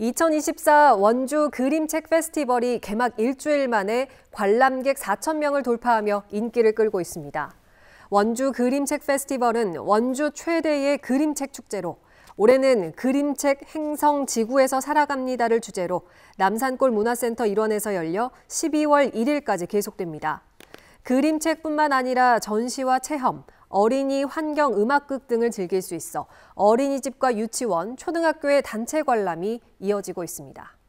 2024 원주 그림책 페스티벌이 개막 일주일 만에 관람객 4,000명을 돌파하며 인기를 끌고 있습니다. 원주 그림책 페스티벌은 원주 최대의 그림책 축제로 올해는 그림책 행성 지구에서 살아갑니다를 주제로 남산골 문화센터 일원에서 열려 12월 1일까지 계속됩니다. 그림책뿐만 아니라 전시와 체험, 어린이 환경 음악극 등을 즐길 수 있어 어린이집과 유치원, 초등학교의 단체 관람이 이어지고 있습니다.